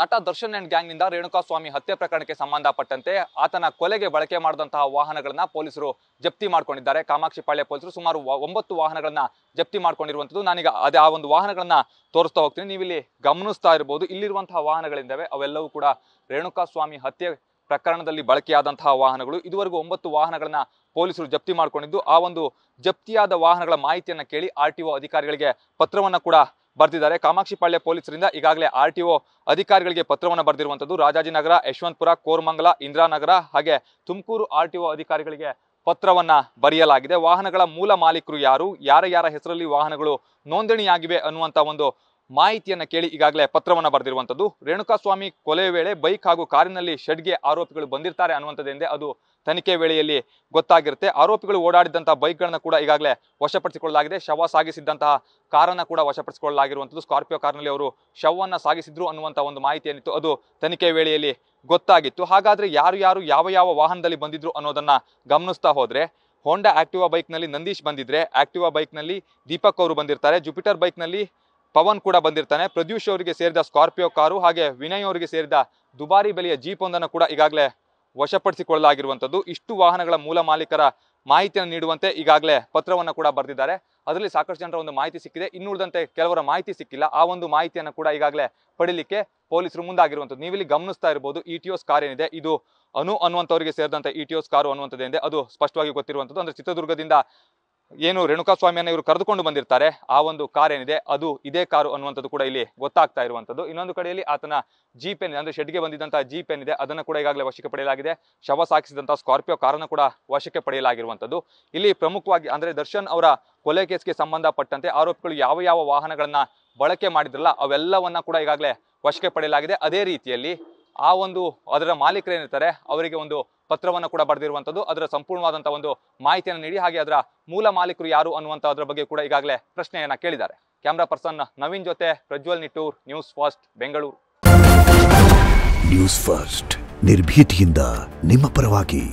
ನಟ Darshan and gang ನಿಂದ ಸ್ವಾಮಿ ಹತ್ಯೆ ಪ್ರಕರಣಕ್ಕೆ ಸಂಬಂಧಪಟ್ಟಂತೆ ಆತನ ಕೊಲೆಗೆ ಬಳಕೆ ಮಾಡಿದಂತಹ ವಾಹನಗಳನ್ನ ಪೊಲೀಸರು ಜಪ್ತಿ ಮಾಡಿಕೊಂಡಿದ್ದಾರೆ ಕಾಮಾಕ್ಷಿಪಾಳ್ಯ ಪೊಲೀಸರು ಸುಮಾರು ಒಂಬತ್ತು ವಾಹನಗಳನ್ನ ಜಪ್ತಿ ಮಾಡ್ಕೊಂಡಿರುವಂಥದ್ದು ನಾನೀಗ ಅದೇ ಆ ಒಂದು ವಾಹನಗಳನ್ನ ತೋರಿಸ್ತಾ ಹೋಗ್ತೀನಿ ನೀವಿಲ್ಲಿ ಗಮನಿಸ್ತಾ ಇರಬಹುದು ಇಲ್ಲಿರುವಂತಹ ವಾಹನಗಳಿಂದವೆ ಅವೆಲ್ಲವೂ ಕೂಡ ರೇಣುಕಾಸ್ವಾಮಿ ಹತ್ಯೆ ಪ್ರಕರಣದಲ್ಲಿ ಬಳಕೆಯಾದಂತಹ ವಾಹನಗಳು ಇದುವರೆಗೂ ಒಂಬತ್ತು ವಾಹನಗಳನ್ನ ಪೊಲೀಸರು ಜಪ್ತಿ ಮಾಡಿಕೊಂಡಿದ್ದು ಆ ಒಂದು ಜಪ್ತಿಯಾದ ವಾಹನಗಳ ಮಾಹಿತಿಯನ್ನ ಕೇಳಿ ಆರ್ ಅಧಿಕಾರಿಗಳಿಗೆ ಪತ್ರವನ್ನ ಕೂಡ ಬರೆದಿದ್ದಾರೆ ಕಾಮಾಕ್ಷಿಪಾಳ್ಯ ಪೊಲೀಸರಿಂದ ಈಗಾಗಲೇ ಆರ್ ಟಿಒ ಅಧಿಕಾರಿಗಳಿಗೆ ಪತ್ರವನ್ನು ಬರೆದಿರುವಂಥದ್ದು ರಾಜಾಜಿನಗರ ಯಶವಂತಪುರ ಕೋರ್ಮಂಗಲ ಇಂದಿರಾನಗರ ಹಾಗೆ ತುಮಕೂರು ಆರ್ ಅಧಿಕಾರಿಗಳಿಗೆ ಪತ್ರವನ್ನ ಬರೆಯಲಾಗಿದೆ ವಾಹನಗಳ ಮೂಲ ಮಾಲೀಕರು ಯಾರು ಯಾರ ಯಾರ ಹೆಸರಲ್ಲಿ ವಾಹನಗಳು ನೋಂದಣಿಯಾಗಿವೆ ಅನ್ನುವಂಥ ಒಂದು ಮಾಹಿತಿಯನ್ನು ಕೇಳಿ ಈಗಾಗಲೇ ಪತ್ರವನ್ನು ಬರೆದಿರುವಂಥದ್ದು ರೇಣುಕಾಸ್ವಾಮಿ ಕೊಲೆ ವೇಳೆ ಬೈಕ್ ಹಾಗೂ ಕಾರಿನಲ್ಲಿ ಷಡ್ಗೆ ಆರೋಪಿಗಳು ಬಂದಿರ್ತಾರೆ ಅನ್ನುವಂಥದ್ದೆಂದೇ ಅದು ತನಿಖೆ ವೇಳೆಯಲ್ಲಿ ಗೊತ್ತಾಗಿರುತ್ತೆ ಆರೋಪಿಗಳು ಓಡಾಡಿದಂತಹ ಬೈಕ್ಗಳನ್ನು ಕೂಡ ಈಗಾಗಲೇ ವಶಪಡಿಸಿಕೊಳ್ಳಲಾಗಿದೆ ಶವ ಸಾಗಿಸಿದ್ದಂತಹ ಕಾರನ್ನು ಕೂಡ ವಶಪಡಿಸಿಕೊಳ್ಳಲಾಗಿರುವಂಥದ್ದು ಸ್ಕಾರ್ಪಿಯೋ ಕಾರ್ನಲ್ಲಿ ಅವರು ಶವವನ್ನು ಸಾಗಿಸಿದ್ರು ಅನ್ನುವಂಥ ಒಂದು ಮಾಹಿತಿ ಏನಿತ್ತು ಅದು ತನಿಖೆ ವೇಳೆಯಲ್ಲಿ ಗೊತ್ತಾಗಿತ್ತು ಹಾಗಾದ್ರೆ ಯಾರು ಯಾರು ಯಾವ ಯಾವ ವಾಹನದಲ್ಲಿ ಬಂದಿದ್ರು ಅನ್ನೋದನ್ನ ಗಮನಿಸ್ತಾ ಹೋದರೆ ಹೋಂಡಾ ಆಕ್ಟಿವಾ ಬೈಕ್ನಲ್ಲಿ ನಂದೀಶ್ ಬಂದಿದ್ರೆ ಆಕ್ಟಿವಾ ಬೈಕ್ನಲ್ಲಿ ದೀಪಕ್ ಅವರು ಬಂದಿರ್ತಾರೆ ಜುಪಿಟರ್ ಬೈಕ್ನಲ್ಲಿ ಪವನ್ ಕೂಡ ಬಂದಿರ್ತಾನೆ ಪ್ರದ್ಯೂಷ್ ಅವರಿಗೆ ಸೇರಿದ ಸ್ಕಾರ್ಪಿಯೋ ಕಾರು ಹಾಗೆ ವಿನಯ್ ಅವರಿಗೆ ಸೇರಿದ ದುಬಾರಿ ಬೆಲೆಯ ಜೀಪ್ ಒಂದನ್ನು ಕೂಡ ಈಗಾಗಲೇ ವಶಪಡಿಸಿಕೊಳ್ಳಲಾಗಿರುವಂಥದ್ದು ಇಷ್ಟು ವಾಹನಗಳ ಮೂಲ ಮಾಲೀಕರ ಮಾಹಿತಿಯನ್ನು ನೀಡುವಂತೆ ಈಗಾಗಲೇ ಪತ್ರವನ್ನು ಕೂಡ ಬರೆದಿದ್ದಾರೆ ಅದರಲ್ಲಿ ಸಾಕಷ್ಟು ಜನರ ಒಂದು ಮಾಹಿತಿ ಸಿಕ್ಕಿದೆ ಇನ್ನುಳಿದಂತೆ ಕೆಲವರ ಮಾಹಿತಿ ಸಿಕ್ಕಿಲ್ಲ ಆ ಒಂದು ಮಾಹಿತಿಯನ್ನು ಕೂಡ ಈಗಾಗಲೇ ಪಡಿಲಿಕ್ಕೆ ಪೊಲೀಸರು ಮುಂದಾಗಿರುವಂಥದ್ದು ನೀವಿಲ್ಲಿ ಗಮನಿಸ್ತಾ ಇರ್ಬೋದು ಇ ಟಿ ಓಸ್ ಕಾರ್ ಏನಿದೆ ಇದು ಅನು ಅನ್ನುವಂಥವರಿಗೆ ಸೇರಿದಂತೆ ಇ ಟಿ ಓಸ್ ಕಾರು ಅನ್ನುವಂಥದ್ದು ಅದು ಸ್ಪಷ್ಟವಾಗಿ ಗೊತ್ತಿರುವಂಥದ್ದು ಅಂದರೆ ಚಿತ್ರದುರ್ಗದಿಂದ ಏನು ರೇಣುಕಾಸ್ವಾಮಿಯನ್ನು ಇವರು ಕರೆದುಕೊಂಡು ಬಂದಿರ್ತಾರೆ ಆ ಒಂದು ಕಾರ್ ಏನಿದೆ ಅದು ಇದೇ ಕಾರು ಅನ್ನುವಂಥದ್ದು ಕೂಡ ಇಲ್ಲಿ ಗೊತ್ತಾಗ್ತಾ ಇರುವಂಥದ್ದು ಇನ್ನೊಂದು ಕಡೆಯಲ್ಲಿ ಆತನ ಜೀಪ್ ಏನಿದೆ ಅಂದರೆ ಶೆಡ್ಗೆ ಬಂದಿದ್ದಂತಹ ಜೀಪ್ ಏನಿದೆ ಅದನ್ನು ಕೂಡ ಈಗಾಗಲೇ ವಶಕ್ಕೆ ಪಡೆಯಲಾಗಿದೆ ಶವ ಸಾಗಿಸಿದಂಥ ಸ್ಕಾರ್ಪಿಯೋ ಕಾರನ್ನು ಕೂಡ ವಶಕ್ಕೆ ಪಡೆಯಲಾಗಿರುವಂಥದ್ದು ಇಲ್ಲಿ ಪ್ರಮುಖವಾಗಿ ಅಂದ್ರೆ ದರ್ಶನ್ ಅವರ ಕೊಲೆ ಕೇಸ್ಗೆ ಸಂಬಂಧಪಟ್ಟಂತೆ ಆರೋಪಿಗಳು ಯಾವ ಯಾವ ವಾಹನಗಳನ್ನು ಬಳಕೆ ಮಾಡಿದ್ರಲ್ಲ ಅವೆಲ್ಲವನ್ನ ಕೂಡ ಈಗಾಗಲೇ ವಶಕ್ಕೆ ಪಡೆಯಲಾಗಿದೆ ಅದೇ ರೀತಿಯಲ್ಲಿ ಆ ಒಂದು ಅದರ ಮಾಲೀಕರೇನಿರ್ತಾರೆ ಅವರಿಗೆ ಒಂದು ಪತ್ರವನ್ನು ಕೂಡ ಬರೆದಿರುವಂಥದ್ದು ಅದರ ಸಂಪೂರ್ಣವಾದಂಥ ಒಂದು ಮಾಹಿತಿಯನ್ನು ನೀಡಿ ಹಾಗೆ ಅದರ ಮೂಲ ಮಾಲೀಕರು ಯಾರು ಅನ್ನುವಂಥ ಅದರ ಬಗ್ಗೆ ಕೂಡ ಈಗಾಗಲೇ ಪ್ರಶ್ನೆಯನ್ನು ಕೇಳಿದ್ದಾರೆ ಕ್ಯಾಮ್ರಾ ಪರ್ಸನ್ ನವೀನ್ ಜೊತೆ Prajwal Nittur news first Bengaluru news first ನಿರ್ಭೀತಿಯಿಂದ ನಿಮ್ಮ ಪರವಾಗಿ